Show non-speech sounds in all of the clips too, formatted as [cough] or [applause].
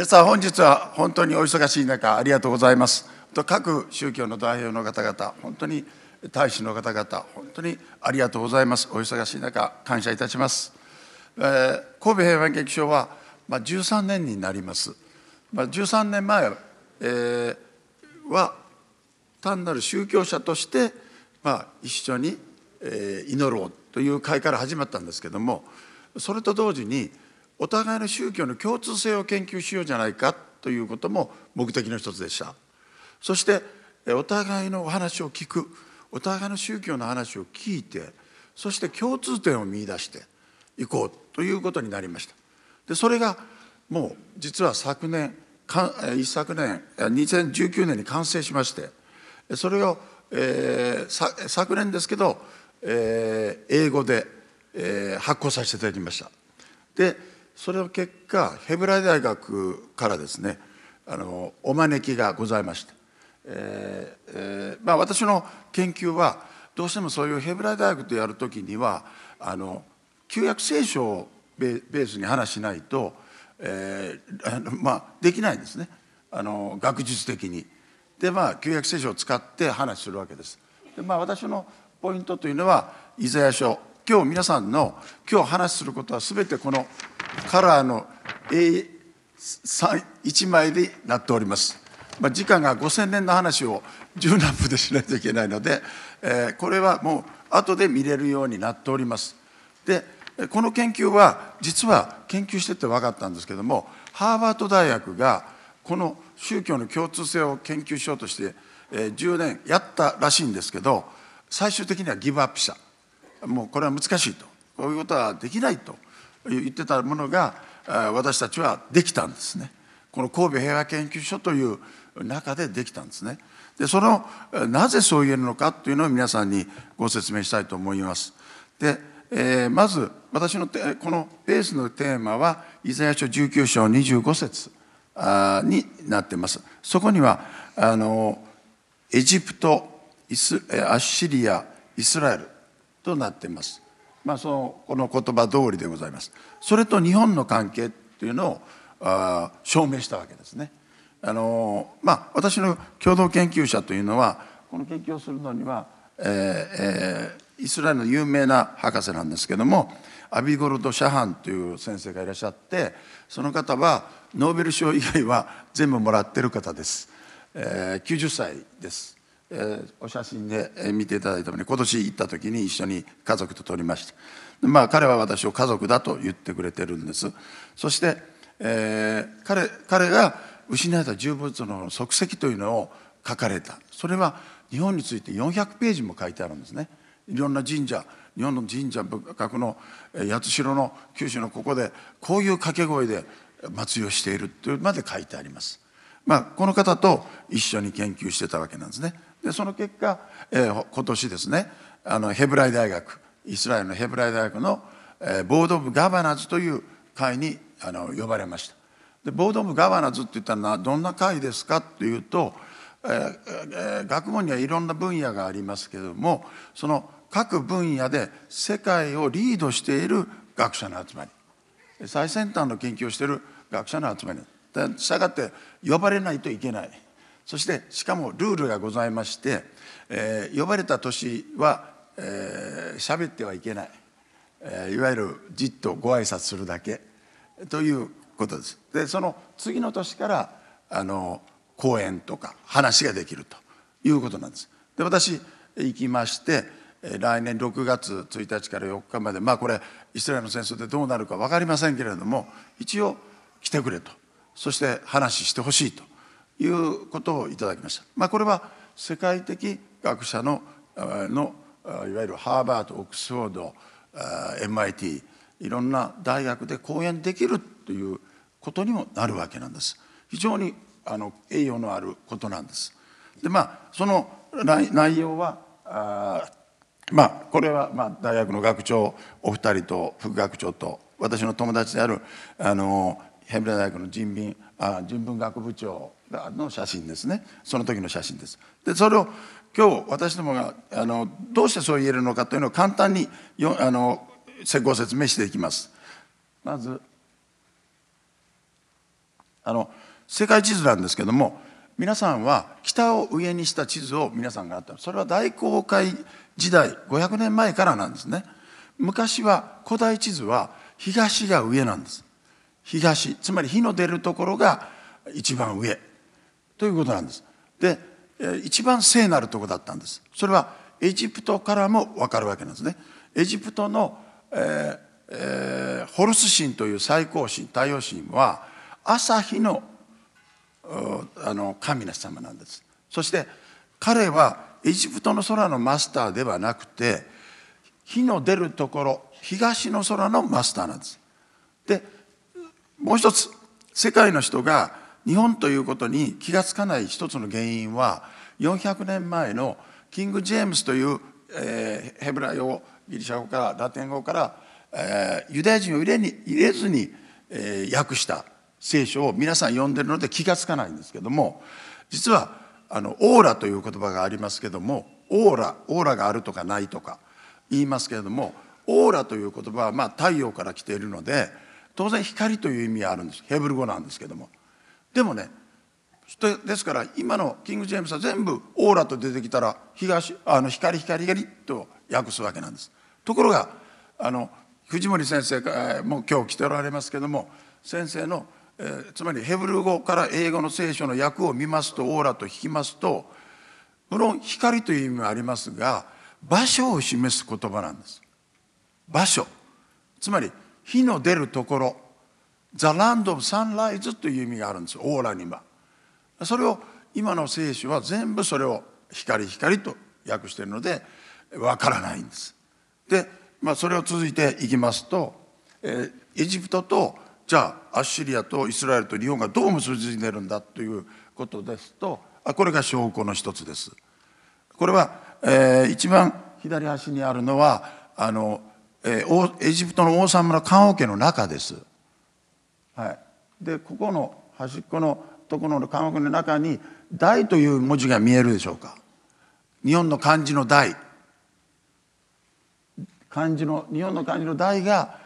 皆さん本日は本当にお忙しい中ありがとうございますと各宗教の代表の方々本当に大使の方々本当にありがとうございますお忙しい中感謝いたします、えー、神戸平和劇場は、まあ、13年になります、まあ、13年前、えー、は単なる宗教者として、まあ、一緒に、えー、祈ろうという会から始まったんですけどもそれと同時にお互いの宗教の共通性を研究しようじゃないかということも目的の一つでしたそしてお互いのお話を聞くお互いの宗教の話を聞いてそして共通点を見いだしていこうということになりましたでそれがもう実は昨年一昨年2019年に完成しましてそれを、えー、昨年ですけど、えー、英語で、えー、発行させていただきましたでそれの結果ヘブライ大学からですねあのお招きがございました、えーえー、まあ、私の研究はどうしてもそういうヘブライ大学とやるときにはあの旧約聖書をベースに話しないと、えー、あのまあ、できないんですねあの学術的に。でまあ旧約聖書を使って話するわけです。でまあ私のポイントというのはイザヤ書今日皆さんの今日話することは全てこのカラーの A1 3枚になっております。まあ、時間が5000年の話を10何分でしないといけないので、えー、これはもう後で見れるようになっております。でこの研究は実は研究してて分かったんですけどもハーバード大学がこの宗教の共通性を研究しようとして、えー、10年やったらしいんですけど最終的にはギブアップした。もうこれは難しいとこういうことはできないと言ってたものが私たちはできたんですねこの神戸平和研究所という中でできたんですねでそのなぜそう言えるのかというのを皆さんにご説明したいと思いますで、えー、まず私のこのベースのテーマはイザヤ書19章25節になってますそこにはあのエジプトアッシリアイスラエルとなっています。まあ、そのこの言葉通りでございます。それと日本の関係っていうのをあ証明したわけですね。あのまあ、私の共同研究者というのはこの研究をするのには、えーえー、イスラエルの有名な博士なんですけどもアビゴルド・シャハンという先生がいらっしゃってその方はノーベル賞以外は全部もらってる方です、えー、90歳ですえー、お写真で見ていただいたように今年行った時に一緒に家族と撮りましたまあ彼は私を家族だと言ってくれてるんですそして、えー、彼彼が失われた重物の足跡というのを書かれたそれは日本について400ページも書いてあるんですねいろんな神社日本の神社仏閣の八代の九州のここでこういう掛け声で祭りをしているというまで書いてありますまあ、この方と一緒に研究してたわけなんですね。でその結果、えー、今年ですねあのヘブライ大学イスラエルのヘブライ大学の、えー、ボード・オブ・ガバナーズという会にあの呼ばれました。でボード・オブ・ガバナーズって言ったのはどんな会ですかっていうと、えーえー、学問にはいろんな分野がありますけれどもその各分野で世界をリードしている学者の集まり最先端の研究をしている学者の集まりしたがって呼ばれないといけないそしてしかもルールがございまして、えー、呼ばれた年は喋、えー、ってはいけない、えー、いわゆるじっとご挨拶するだけということですでその次の年からあの講演とか話ができるということなんですで私行きまして来年6月1日から4日までまあこれイスラエルの戦争でどうなるか分かりませんけれども一応来てくれとそして話してほしいということをいただきました、まあ、これは世界的学者ののいわゆるハーバードオックスフォード MIT いろんな大学で講演できるということにもなるわけなんです非常にあの栄誉のあることなんですでまあその内容はあまあこれはまあ大学の学長お二人と副学長と私の友達であるあのヘブレ大学の人民あ人文学部長の写真ですねその時の写真ですでそれを今日私どもがあのどうしてそう言えるのかというのを簡単によあのご説明していきますまずあの世界地図なんですけども皆さんは北を上にした地図を皆さんがあったそれは大航海時代500年前からなんですね昔は古代地図は東が上なんです東つまり火の出るところが一番上ということなんです。で一番聖なるとこだったんです。それはエジプトからも分かるわけなんですね。エジプトの、えーえー、ホルス神という最高神太陽神は朝日のあの神の様なんです。そして彼はエジプトの空のマスターではなくて火の出るところ東の空のマスターなんです。でもう一つ世界の人が日本ということに気が付かない一つの原因は400年前のキング・ジェームスという、えー、ヘブライ語、ギリシャ語からラテン語から、えー、ユダヤ人を入れに入れずに、えー、訳した聖書を皆さん読んでるので気が付かないんですけども実はあのオーラという言葉がありますけどもオーラオーラがあるとかないとか言いますけれどもオーラという言葉はまあ太陽から来ているので当然光という意味があるんですヘブル語なんですけどもでもねですから今のキング・ジェームスは全部オーラと出てきたら東あの光光光と訳すわけなんですところがあの藤森先生も今日来ておられますけども先生の、えー、つまりヘブル語から英語の聖書の訳を見ますとオーラと聞きますと無論光という意味もありますが場所を示す言葉なんです場所つまり火の出るところザ・ランド・サンライズという意味があるんですオーラにはそれを今の聖書は全部それを光光と訳しているのでわからないんですで、まあ、それを続いていきますと、えー、エジプトとじゃあアッシリアとイスラエルと日本がどう結びついてるんだということですとあこれが証拠の一つですこれは、えー、一番左端にあるのはあのえー、エジプトの王様の棺桶の中です。はい、でここの端っこのところの棺桶の中に「大」という文字が見えるでしょうか。日本の漢字の大漢字の日本の漢字の大が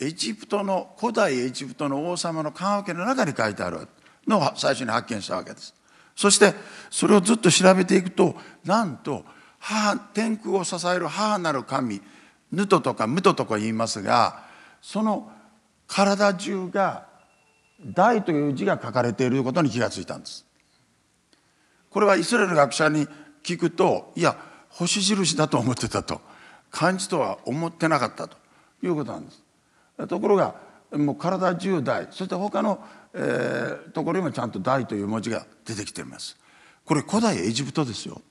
エジプトの古代エジプトの王様の棺桶の中に書いてあるのを最初に発見したわけですそしてそれをずっと調べていくとなんと母天空を支える母なる神ヌトとかムトとか言いますがその体中が大という字が書かれていることに気がついたんですこれはイスラエル学者に聞くといや星印だと思ってたと漢字とは思ってなかったということなんですところがもう体中大そして他の、えー、ところにもちゃんと「大」という文字が出てきていますこれ古代エジプトですよ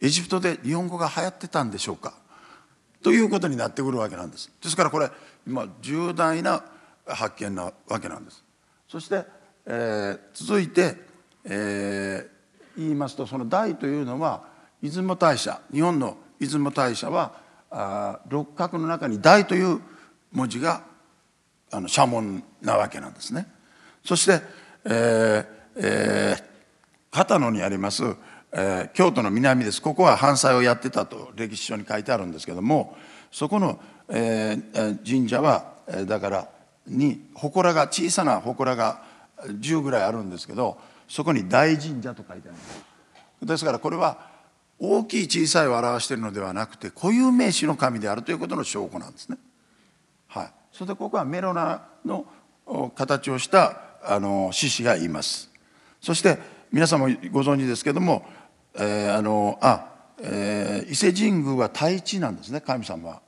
エジプトで日本語が流行ってたんでしょうかということになってくるわけなんですですからこれ今重大な発見なわけなんですそして、えー、続いて、えー、言いますとその大というのは出雲大社日本の出雲大社はあ六角の中に大という文字があの社紋なわけなんですねそして、えーえー片野にあります、えー、京都の南ですここは反祭をやってたと歴史書に書いてあるんですけどもそこの、えー、神社はだからに祠が小さな祠が10ぐらいあるんですけどそこに大神社と書いてあるんですですからこれは大きい小さいを表しているのではなくて固有名詞の神であるということの証拠なんですね。はい、それでここはメロナの形をしたあの獅子がいます。そして皆さんもご存知ですけども、えー、あのあ、えー、伊勢神宮は太一なんですね神様は。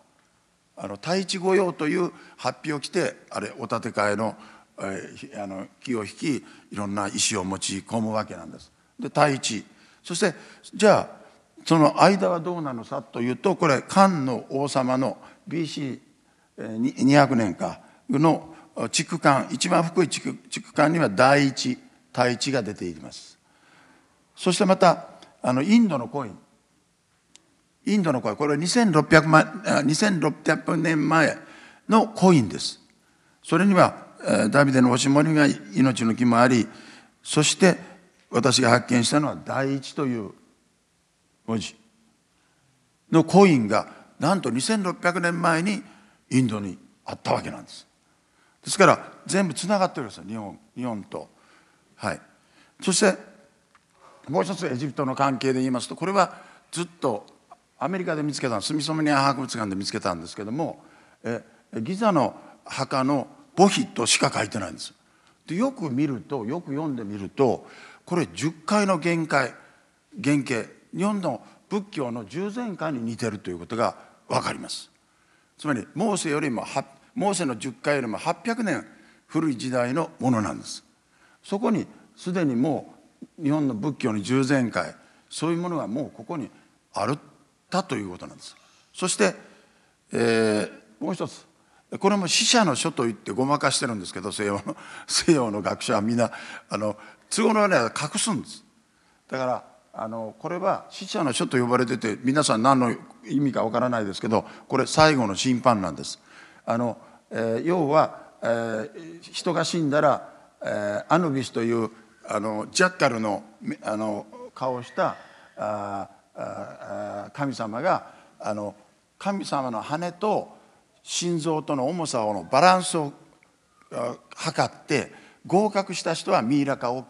あの太一御用という発表を着てあれお建て替えの,、えー、あの木を引きいろんな石を持ち込むわけなんです。で太一そしてじゃあその間はどうなのさというとこれ漢の王様の BC200 年かの竹間一番福井竹間には第一対地が出ていますそしてまたあのインドのコインインドのコインこれは2600 2600年前のコインですそれにはダビデのおしもりが命の木もありそして私が発見したのは「第一」という文字のコインがなんと2600年前にインドにあったわけなんですですから全部つながってるんです日本日本と。はい、そしてもう一つエジプトの関係で言いますとこれはずっとアメリカで見つけたスミソメニア博物館で見つけたんですけどもえギザの墓の墓碑としか書いてないんです。でよく見るとよく読んでみるとこれ10回の限界原型日本の仏教の従前回に似てるということが分かります。つまりモーセよりもモーセの10回よりも800年古い時代のものなんです。そこにすでにもう日本の仏教の従前会そういうものがもうここにあるったということなんです。そして、えー、もう一つこれも死者の書と言ってごまかしてるんですけど西洋の [laughs] 西洋の学者はみんなあの都合の悪いは隠すんですだからあのこれは死者の書と呼ばれてて皆さん何の意味かわからないですけどこれ最後の審判なんですあの、えー、要は、えー、人が死んだらえー、アヌビスというあのジャッカルのあの顔をしたああ神様があの神様の羽と心臓との重さのバランスを測って合格した人はミイラ化 OK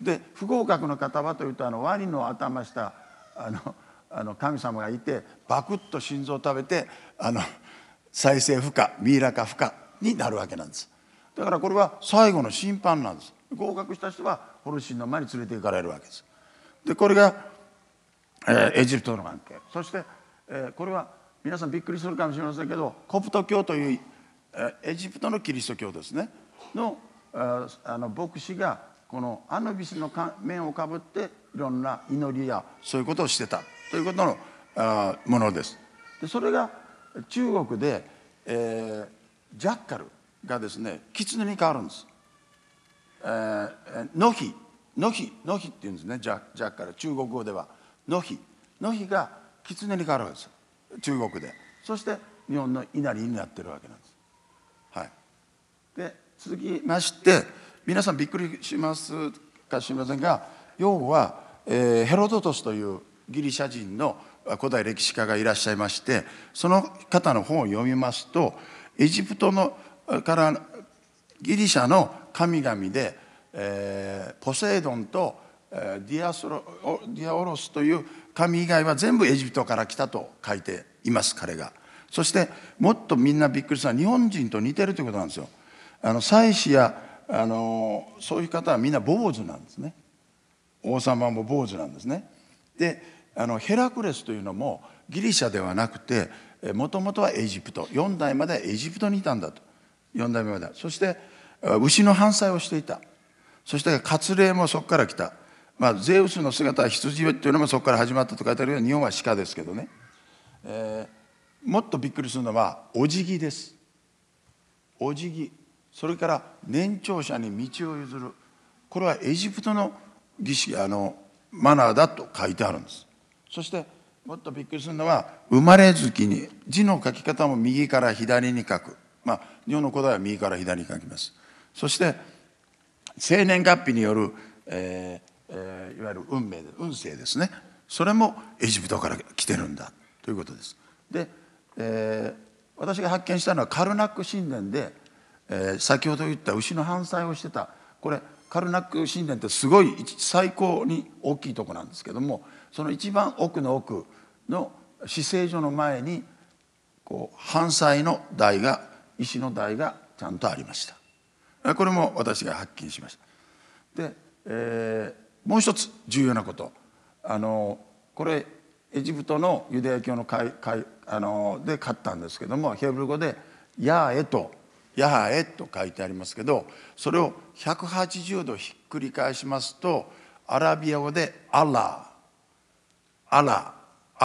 で不合格の方はというとあのワニの頭下あのあの神様がいてバクッと心臓を食べてあの再生不可ミイラ化不可になるわけなんです。だからこれは最後の審判なんです合格した人はホルシンの前に連れて行かれるわけですでこれが、えー、エジプトの関係そして、えー、これは皆さんびっくりするかもしれませんけどコプト教という、えー、エジプトのキリスト教ですねのあの牧師がこのアヌビスの面をかぶっていろんな祈りやそういうことをしてたということのあものですでそれが中国で、えー、ジャッカルがですね狐に変わるんです。えー、のひのひのひっていうんですねジャジャッから中国語ではのひのひが狐に変わるんです中国でそして日本の稲荷になってるわけなんです。はい、で続きまして皆さんびっくりしますかしませんが要は、えー、ヘロドトスというギリシャ人の古代歴史家がいらっしゃいましてその方の本を読みますとエジプトの「からギリシャの神々で、えー、ポセイドンと、えー、ディアスロディアオロスという神以外は全部エジプトから来たと書いています彼がそしてもっとみんなびっくりした日本人と似てるということなんですよあの祭司やあのそういう方はみんな坊主なんですね王様も坊主なんですねであのヘラクレスというのもギリシャではなくてもともとはエジプト4代までエジプトにいたんだと四代目までそして牛の反祭をしていたそして割礼もそこから来た、まあ、ゼウスの姿は羊ていうのもそこから始まったと書いてあるように日本は鹿ですけどね、えー、もっとびっくりするのはお辞儀ですお辞儀それから年長者に道を譲るこれはエジプトの儀式あのマナーだと書いてあるんですそしてもっとびっくりするのは生まれ月に字の書き方も右から左に書くまあ、日本の古代は右から左に書きますそして生年月日による、えーえー、いわゆる運命運勢ですねそれもエジプトから来てるんだということですで、えー、私が発見したのはカルナック神殿で、えー、先ほど言った牛の反祭をしてたこれカルナック神殿ってすごい最高に大きいとこなんですけどもその一番奥の奥の死聖所の前にこう反祭の台が石の台がちゃんとありましたこれも私が発見しましたで、えー、もう一つ重要なことあのこれエジプトのユダヤ教の会会あので買ったんですけどもヘブル語で「ヤーエ」と「ヤーエ」と書いてありますけどそれを180度ひっくり返しますとアラビア語で「アラー」「アラー」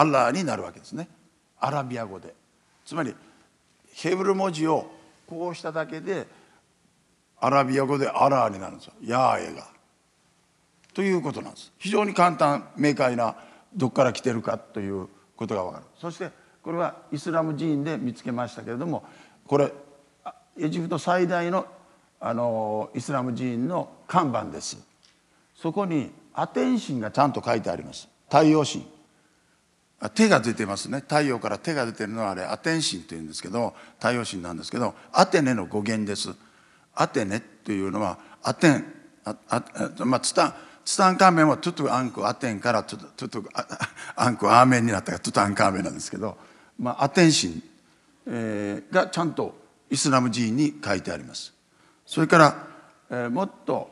「アラー」になるわけですねアラビア語でつまりヘブル文字をこうしただけでアラビア語でアラーになるんですよヤーエが。ということなんです非常に簡単明快などこから来てるかということが分かるそしてこれはイスラム寺院で見つけましたけれどもこれエジプト最大のあのイスラム寺院の看板ですそこにアテン神がちゃんと書いてあります太陽神手が出てますね太陽から手が出てるのはあれアテン神というんですけど太陽神なんですけどアテネの語源ですアテネというのはアテンああ、まあ、ツタンツタンカーメンはトゥトゥアンクアテンからトゥトゥトゥアンクアーメンになったからトゥタンカーメンなんですけど、まあ、アテン神、えー、がちゃんとイスラム寺院に書いてありますそれから、えー、もっと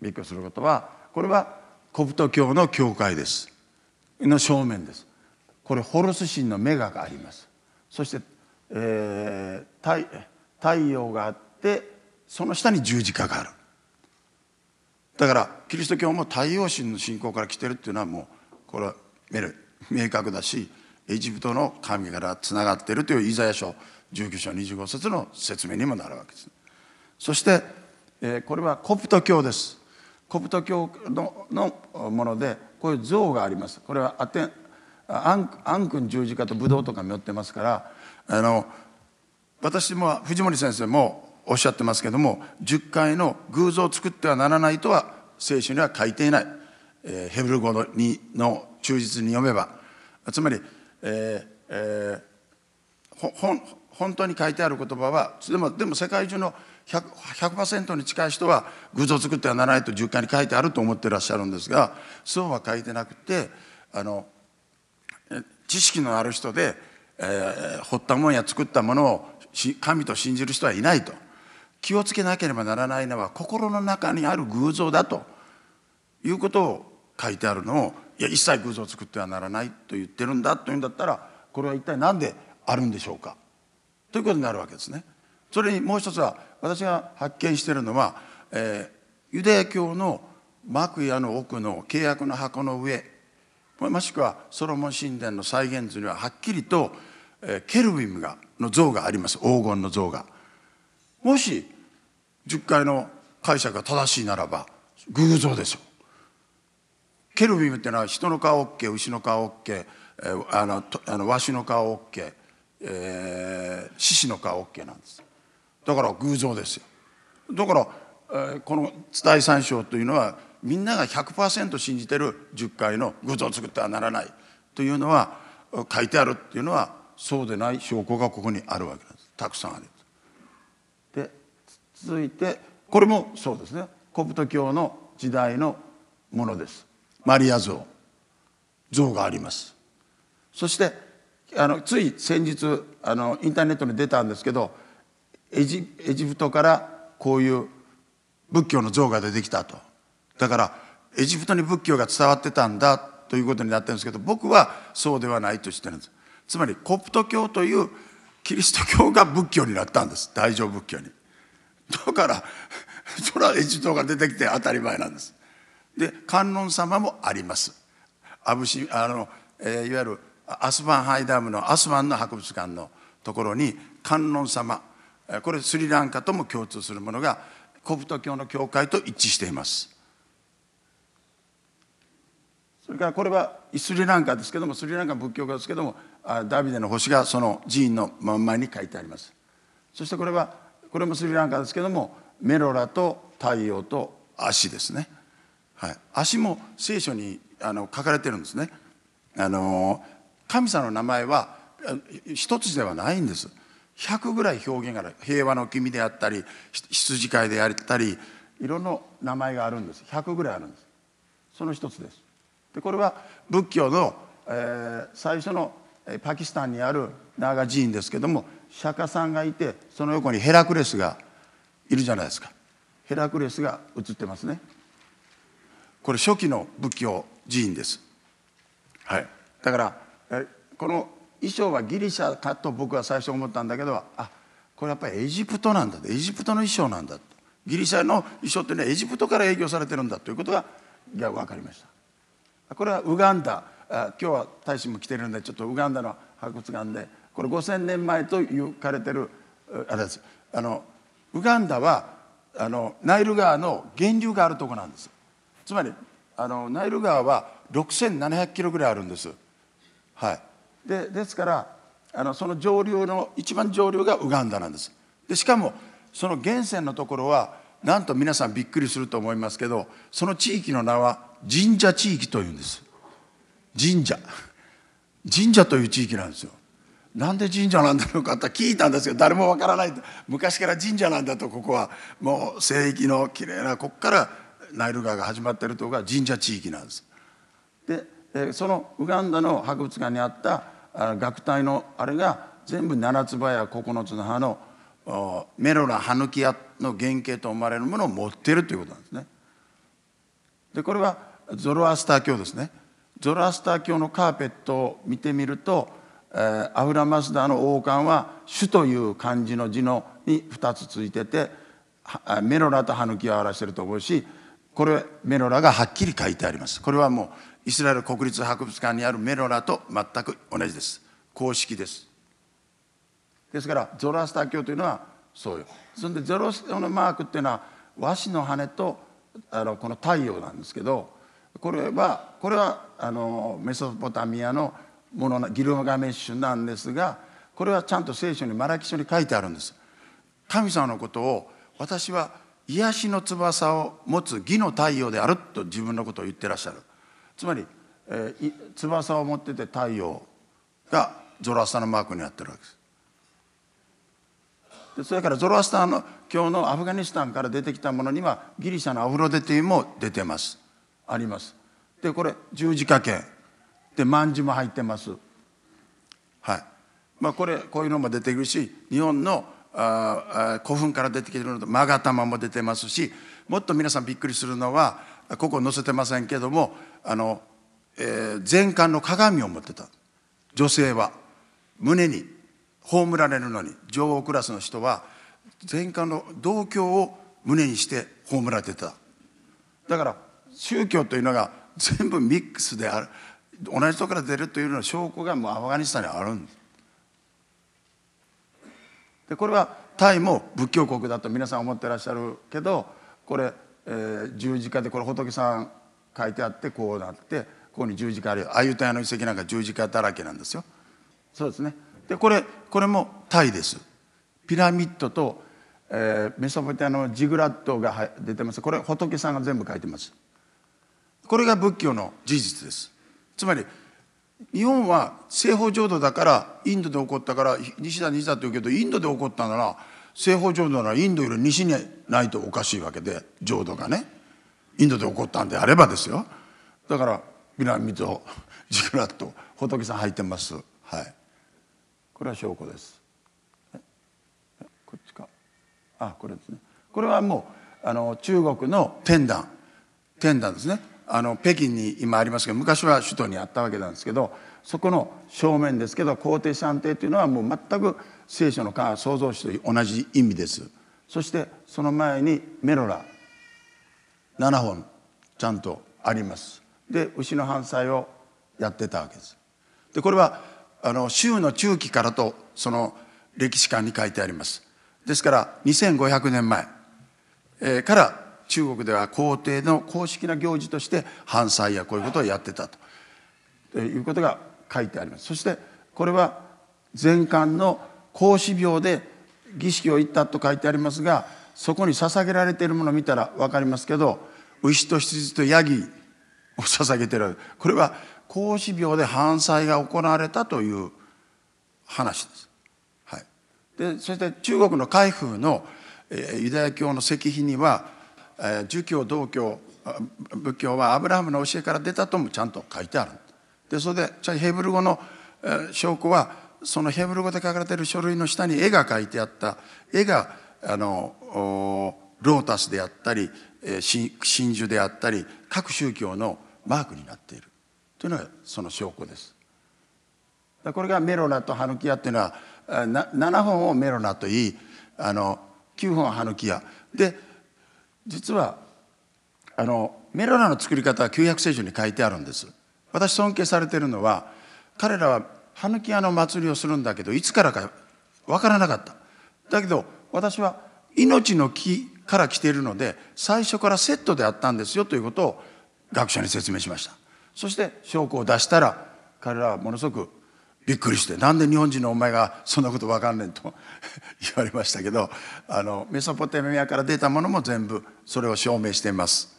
勉強することはこれはコプト教の教会ですの正面ですこれホルス神のメガがありますそして、えー、太太陽があってその下に十字架があるだからキリスト教も太陽神の信仰から来てるっていうのはもうこれは明確だしエジプトの神からつながっているというイザヤ書19章25節の説明にもなるわけですそして、えー、これはコプト教ですコプト教のものでこういう像がありますこれはアテアンアン君十字架とブドウとかも寄ってますからあの私も藤森先生もおっしゃってますけども十回の偶像を作ってはならないとは聖書には書いていない、えー、ヘブル語のにの忠実に読めばつまり、えーえー、ほほ本当に書いてある言葉はでもでも世界中の 100%, に近い人は偶像作ってはならないと10回に書いてあると思ってらっしゃるんですがそうは書いてなくてあの知識のある人で、えー、掘ったもんや作ったものを神と信じる人はいないと気をつけなければならないのは心の中にある偶像だということを書いてあるのをいや一切偶像を作ってはならないと言ってるんだというんだったらこれは一体何であるんでしょうかということになるわけですね。それにもう一つは私が発見しているのは、えー、ユダヤ教の幕屋の奥の契約の箱の上もしくはソロモン神殿の再現図にははっきりと、えー、ケルビムがの像があります黄金の像が。もし10回の解釈が正しいならば偶像でしょケルビムっていうのは人の顔 OK 牛の顔 OK あのあのわしの顔 OK、えー、獅子の顔 OK なんですだから偶像ですよだから、えー、この第三章というのはみんなが100%信じてる10回の偶像を作ってはならないというのは書いてあるっていうのはそうでない証拠がここにあるわけですたくさんあるで続いてこれもそうですねコプト教の時代のものですマリア像像がありますそしてあのつい先日あのインターネットに出たんですけどエジプトからこういう仏教の像が出てきたとだからエジプトに仏教が伝わってたんだということになってるんですけど僕はそうではないとしてるんですつまりコプト教というキリスト教が仏教になったんです大乗仏教にだからそれはエジプトが出てきて当たり前なんですで観音様もありますアブシあの、えー、いわゆるアスァンハイダムのアスァンの博物館のところに観音様これスリランカとも共通するものがコプト教の教会と一致していますそれからこれはスリランカですけどもスリランカ仏教家ですけどもダビデの星がその寺院の真ん前に書いてありますそしてこれはこれもスリランカですけどもメロラと太陽と足ですね、はい、足も聖書にあの書かれてるんですねあの神様の名前は一つではないんです100ぐらい表現がある平和の君であったり羊飼いであったりいろんな名前があるんです100ぐらいあるんですその一つですでこれは仏教の、えー、最初のパキスタンにあるナーガ寺院ですけども釈迦さんがいてその横にヘラクレスがいるじゃないですかヘラクレスが写ってますねこれ初期の仏教寺院ですはいだからこの衣装はギリシャかと僕は最初思ったんだけどあこれやっぱりエジプトなんだエジプトの衣装なんだギリシャの衣装っていうのはエジプトから営業されてるんだということがいや分かりましたこれはウガンダ今日は大使も来てるんでちょっとウガンダの博物館でこれ5,000年前と言かれてるあれですあのウガンダはあのナイル川の源流があるとこなんですつまりあのナイル川は6,700キロぐらいあるんですはいでですからあのその上流の一番上流がウガンダなんですでしかもその源泉のところはなんと皆さんびっくりすると思いますけどその地域の名は神社地域というんです神社神社という地域なんですよなんで神社なんだろうかって聞いたんですけど誰もわからない昔から神社なんだとここはもう聖域のきれいなここからナイル川が始まってるところが神社地域なんですでそのウガンダの博物館にあった学隊のあれが全部7つ葉や9つの葉のメロラ・ハヌキアの原型と思われるものを持っているということなんですね。でこれはゾロアスター教ですね。ゾロアスター教のカーペットを見てみると、えアフラマスダの王冠は「主」という漢字の字のに2つついててメロラとハヌキアを表していると思うしこれメロラがはっきり書いてあります。これはもイスラエル国立博物館にあるメロラと全く同じです公式ですですからゾロアスター教というのはそうよそれでゾロスターのマークっていうのは和紙の羽とあのこの太陽なんですけどこれはこれはあのメソポタミアのものギルガメッシュなんですがこれはちゃんと聖書にマラキ書に書いてあるんです神様のことを私は癒しの翼を持つ義の太陽であると自分のことを言ってらっしゃるつまり、えー、翼を持ってて太陽がゾロアスターのマークになってるわけですでそれからゾロアスターの日のアフガニスタンから出てきたものにはギリシャのアフロデティも出てますありますでこれ十字架形で万字も入ってますはいまあこれこういうのも出てくるし日本のあ古墳から出てきてるのと勾玉も出てますしもっと皆さんびっくりするのはここ載せてませんけどもあの、えー、全館の鏡を持ってた女性は胸に葬られるのに女王クラスの人は全館の同居を胸にして葬られてただから宗教というのが全部ミックスである同じとこから出るというの証拠がもうアフガニスタンにあるんですでこれはタイも仏教国だと皆さん思ってらっしゃるけどこれえー、十字架でこれ仏さん書いてあってこうなってここに十字架あるよああいうの遺跡なんか十字架だらけなんですよそうですねでこれこれもタイですピラミッドと、えー、メソポタのジグラットが出てますこれ仏さんが全部書いてますこれが仏教の事実ですつまり日本は西方浄土だからインドで起こったから西だ西だって言うけどインドで起こったなら西方浄土ならインドより西にないとおかしいわけで浄土がねインドで起こったんであればですよだからピラミッドジグラッと仏さん入ってますはいこれは証拠ですこっちかあこれですねこれはもうあの中国の天壇天壇ですねあの北京に今ありますけど昔は首都にあったわけなんですけどそこの正面ですけど皇帝三定というのはもう全く聖書の創造主と同じ意味ですそしてその前にメロラ7本ちゃんとありますで牛の反祭をやってたわけですでこれはあの州の中期からとその歴史観に書いてありますですから2500年前、えから中国では皇帝の公式な行事として反祭やこういうことをやってたということが書いてありますそしてこれは前巻の孔子廟で儀式を行ったと書いてありますがそこに捧げられているものを見たら分かりますけど牛と羊とヤギを捧げてるこれは孔子廟で犯罪が行われたという話です。はい、でそして中国の海風の、えー、ユダヤ教の石碑には、えー、儒教道教仏教はアブラハムの教えから出たともちゃんと書いてある。でそれでじゃヘブル語の証拠はそのヘブル語で書かれている書類の下に絵が描いてあった絵があのロータスであったり真珠であったり各宗教のマークになっているというのがその証拠です。これがメロナとハヌキアというのは7本をメロナといいあの9本はハヌキアで実はあのメロナの作り方は旧約聖書に書いてあるんです。私尊敬されてるのは彼らは狸屋の祭りをするんだけどいつからか分からなかっただけど私は命の木から来ているので最初からセットであったんですよということを学者に説明しましたそして証拠を出したら彼らはものすごくびっくりして「なんで日本人のお前がそんなこと分かんねん」と [laughs] 言われましたけどあのメソポテミアから出たものも全部それを証明しています。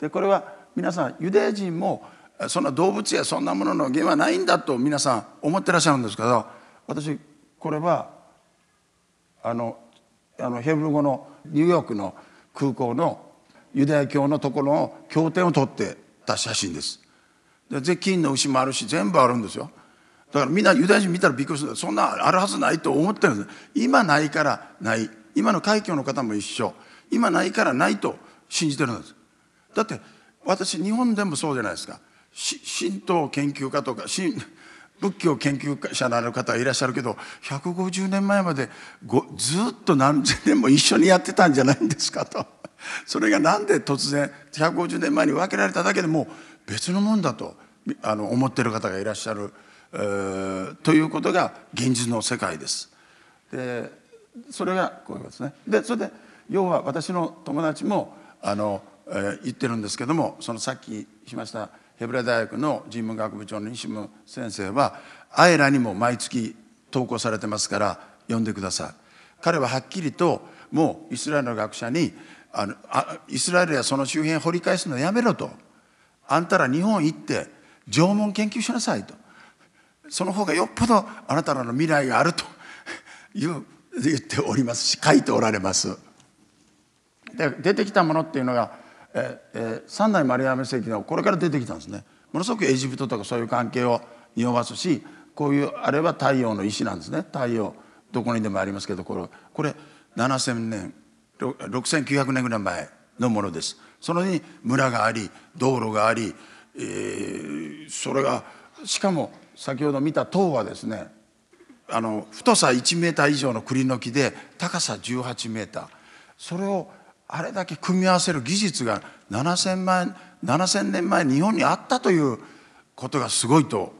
でこれは皆さんユダヤ人もそんな動物やそんなものの原因はないんだと皆さん思ってらっしゃるんですけど私これはあのあのヘブル語のニューヨークの空港のユダヤ教のところの経典を撮ってた写真です。で税金の牛もあるし全部あるんですよ。だからみんなユダヤ人見たらびっくりするそんなあるはずないと思ってるんです今ないからない今の海峡の方も一緒今ないからないと信じてるんですだって私日本でもそうじゃないですか神道研究家とか神仏教研究者のある方いらっしゃるけど150年前までずっと何千年も一緒にやってたんじゃないんですかと [laughs] それが何で突然150年前に分けられただけでも別のもんだとあの思ってる方がいらっしゃる、えー、ということが現実の世界です。でそれがこういうことですね。でそれで要は私の友達もあの、えー、言ってるんですけどもそのさっきしましたヘブラ大学の人文学部長の西村先生は「あえら」にも毎月投稿されてますから読んでください。彼ははっきりともうイスラエルの学者にあのあイスラエルやその周辺掘り返すのやめろとあんたら日本行って縄文研究しなさいとその方がよっぽどあなたらの未来があるという言っておりますし書いておられます。で出てきたものっていうのがええ三代丸山遺跡のこれから出てきたんですねものすごくエジプトとかそういう関係を匂わすしこういうあれは太陽の石なんですね太陽どこにでもありますけどこれこれ7,000年6,900年ぐらい前のものですそのに村があり道路があり、えー、それがしかも先ほど見た塔はですねあの太さ1メーター以上の栗の木で高さ18メーターそれをあれだけ組み合わせる技術が7000万7000年前日本にあったということがすごいと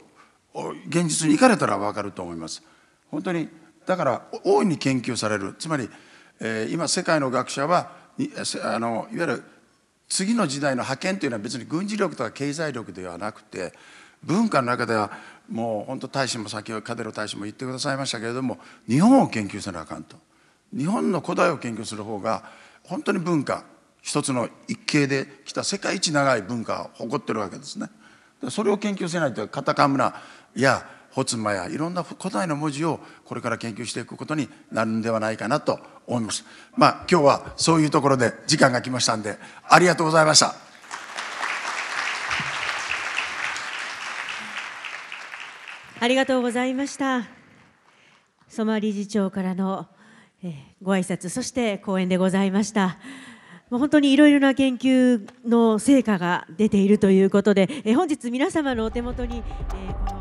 現実に行かれたら分かると思います本当にだから大いに研究されるつまり、えー、今世界の学者はあのいわゆる次の時代の覇権というのは別に軍事力とか経済力ではなくて文化の中ではもう本当大使も先ほどカデロ大使も言ってくださいましたけれども日本を研究せなあかんと日本の古代を研究する方が本当に文化一つの一系で来た世界一長い文化を誇ってるわけですね。それを研究せないとカタカムナやホツマやいろんな古代の文字をこれから研究していくことになるんではないかなと思います。まあ今日はそういうところで時間が来ましたんでありがとうございました。ありがとうございました。ソマ理事長からのえご挨拶そして講演でございました。本当にいろいろな研究の成果が出ているということで、え本日皆様のお手元に、えー